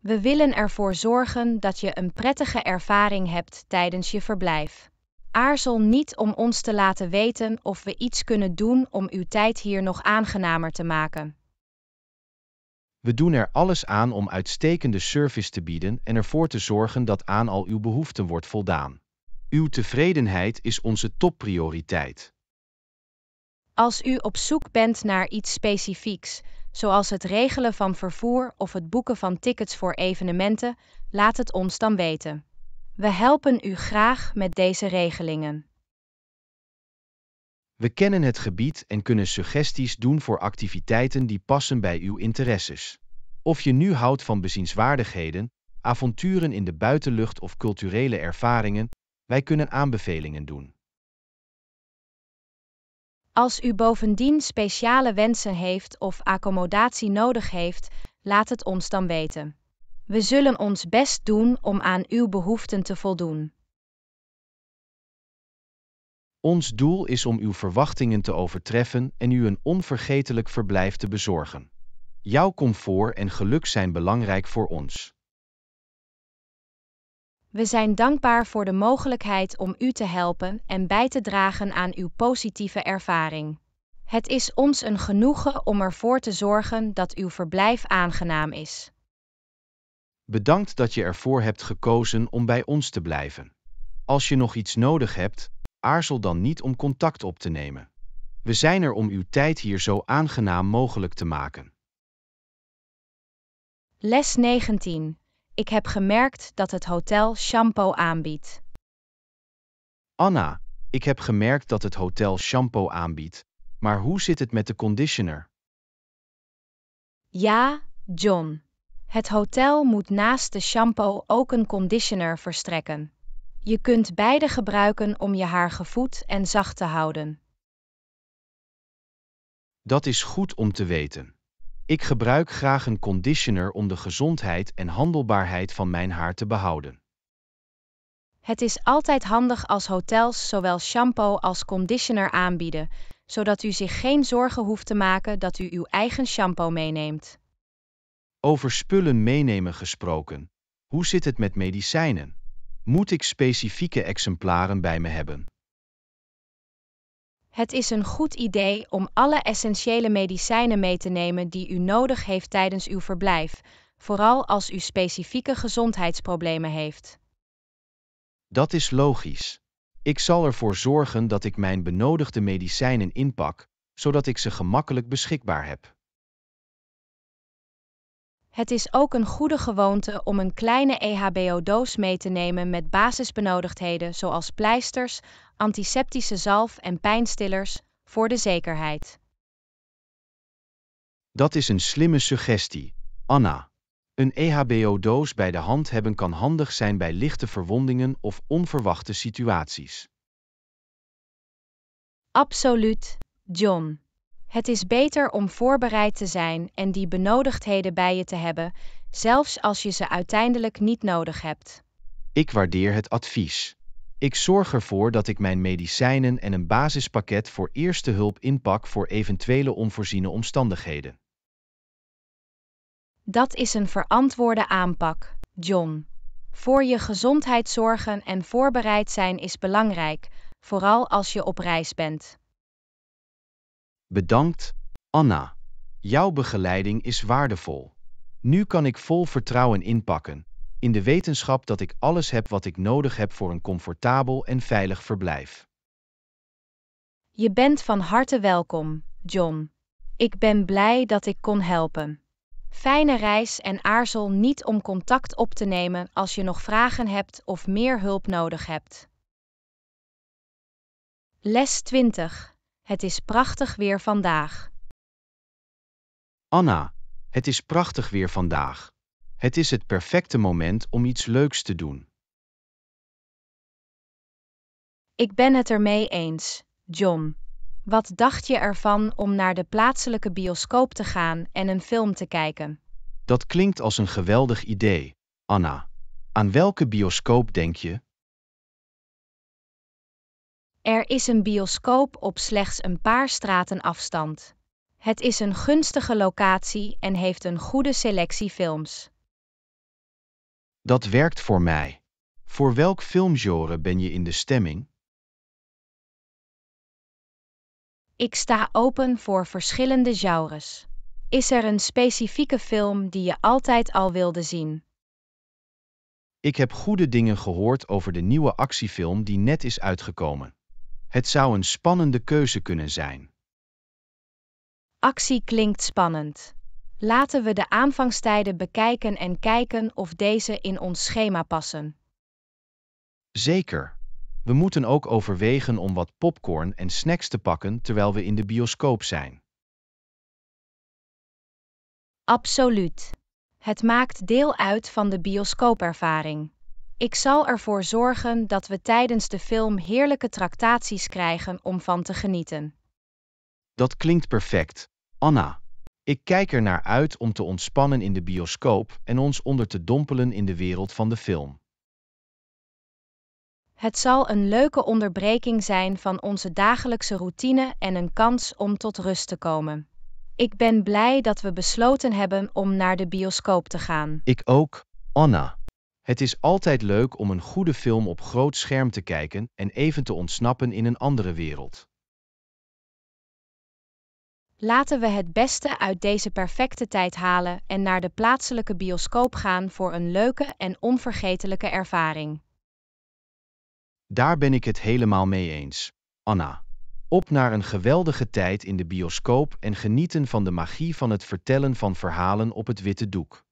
We willen ervoor zorgen dat je een prettige ervaring hebt tijdens je verblijf. Aarzel niet om ons te laten weten of we iets kunnen doen om uw tijd hier nog aangenamer te maken. We doen er alles aan om uitstekende service te bieden en ervoor te zorgen dat aan al uw behoeften wordt voldaan. Uw tevredenheid is onze topprioriteit. Als u op zoek bent naar iets specifieks, zoals het regelen van vervoer of het boeken van tickets voor evenementen, laat het ons dan weten. We helpen u graag met deze regelingen. We kennen het gebied en kunnen suggesties doen voor activiteiten die passen bij uw interesses. Of je nu houdt van bezienswaardigheden, avonturen in de buitenlucht of culturele ervaringen, wij kunnen aanbevelingen doen. Als u bovendien speciale wensen heeft of accommodatie nodig heeft, laat het ons dan weten. We zullen ons best doen om aan uw behoeften te voldoen. Ons doel is om uw verwachtingen te overtreffen en u een onvergetelijk verblijf te bezorgen. Jouw comfort en geluk zijn belangrijk voor ons. We zijn dankbaar voor de mogelijkheid om u te helpen en bij te dragen aan uw positieve ervaring. Het is ons een genoegen om ervoor te zorgen dat uw verblijf aangenaam is. Bedankt dat je ervoor hebt gekozen om bij ons te blijven. Als je nog iets nodig hebt, aarzel dan niet om contact op te nemen. We zijn er om uw tijd hier zo aangenaam mogelijk te maken. Les 19 ik heb gemerkt dat het hotel shampoo aanbiedt. Anna, ik heb gemerkt dat het hotel shampoo aanbiedt, maar hoe zit het met de conditioner? Ja, John. Het hotel moet naast de shampoo ook een conditioner verstrekken. Je kunt beide gebruiken om je haar gevoed en zacht te houden. Dat is goed om te weten. Ik gebruik graag een conditioner om de gezondheid en handelbaarheid van mijn haar te behouden. Het is altijd handig als hotels zowel shampoo als conditioner aanbieden, zodat u zich geen zorgen hoeft te maken dat u uw eigen shampoo meeneemt. Over spullen meenemen gesproken. Hoe zit het met medicijnen? Moet ik specifieke exemplaren bij me hebben? Het is een goed idee om alle essentiële medicijnen mee te nemen die u nodig heeft tijdens uw verblijf, vooral als u specifieke gezondheidsproblemen heeft. Dat is logisch. Ik zal ervoor zorgen dat ik mijn benodigde medicijnen inpak, zodat ik ze gemakkelijk beschikbaar heb. Het is ook een goede gewoonte om een kleine EHBO-doos mee te nemen met basisbenodigdheden zoals pleisters, antiseptische zalf en pijnstillers, voor de zekerheid. Dat is een slimme suggestie, Anna. Een EHBO-doos bij de hand hebben kan handig zijn bij lichte verwondingen of onverwachte situaties. Absoluut, John. Het is beter om voorbereid te zijn en die benodigdheden bij je te hebben, zelfs als je ze uiteindelijk niet nodig hebt. Ik waardeer het advies. Ik zorg ervoor dat ik mijn medicijnen en een basispakket voor eerste hulp inpak voor eventuele onvoorziene omstandigheden. Dat is een verantwoorde aanpak, John. Voor je gezondheid zorgen en voorbereid zijn is belangrijk, vooral als je op reis bent. Bedankt, Anna. Jouw begeleiding is waardevol. Nu kan ik vol vertrouwen inpakken in de wetenschap dat ik alles heb wat ik nodig heb voor een comfortabel en veilig verblijf. Je bent van harte welkom, John. Ik ben blij dat ik kon helpen. Fijne reis en aarzel niet om contact op te nemen als je nog vragen hebt of meer hulp nodig hebt. Les 20. Het is prachtig weer vandaag. Anna, het is prachtig weer vandaag. Het is het perfecte moment om iets leuks te doen. Ik ben het ermee eens, John. Wat dacht je ervan om naar de plaatselijke bioscoop te gaan en een film te kijken? Dat klinkt als een geweldig idee, Anna. Aan welke bioscoop denk je? Er is een bioscoop op slechts een paar straten afstand. Het is een gunstige locatie en heeft een goede selectie films. Dat werkt voor mij. Voor welk filmgenre ben je in de stemming? Ik sta open voor verschillende genres. Is er een specifieke film die je altijd al wilde zien? Ik heb goede dingen gehoord over de nieuwe actiefilm die net is uitgekomen. Het zou een spannende keuze kunnen zijn. Actie klinkt spannend. Laten we de aanvangstijden bekijken en kijken of deze in ons schema passen. Zeker. We moeten ook overwegen om wat popcorn en snacks te pakken terwijl we in de bioscoop zijn. Absoluut. Het maakt deel uit van de bioscoopervaring. Ik zal ervoor zorgen dat we tijdens de film heerlijke tractaties krijgen om van te genieten. Dat klinkt perfect, Anna. Ik kijk er naar uit om te ontspannen in de bioscoop en ons onder te dompelen in de wereld van de film. Het zal een leuke onderbreking zijn van onze dagelijkse routine en een kans om tot rust te komen. Ik ben blij dat we besloten hebben om naar de bioscoop te gaan. Ik ook, Anna. Het is altijd leuk om een goede film op groot scherm te kijken en even te ontsnappen in een andere wereld. Laten we het beste uit deze perfecte tijd halen en naar de plaatselijke bioscoop gaan voor een leuke en onvergetelijke ervaring. Daar ben ik het helemaal mee eens, Anna. Op naar een geweldige tijd in de bioscoop en genieten van de magie van het vertellen van verhalen op het witte doek.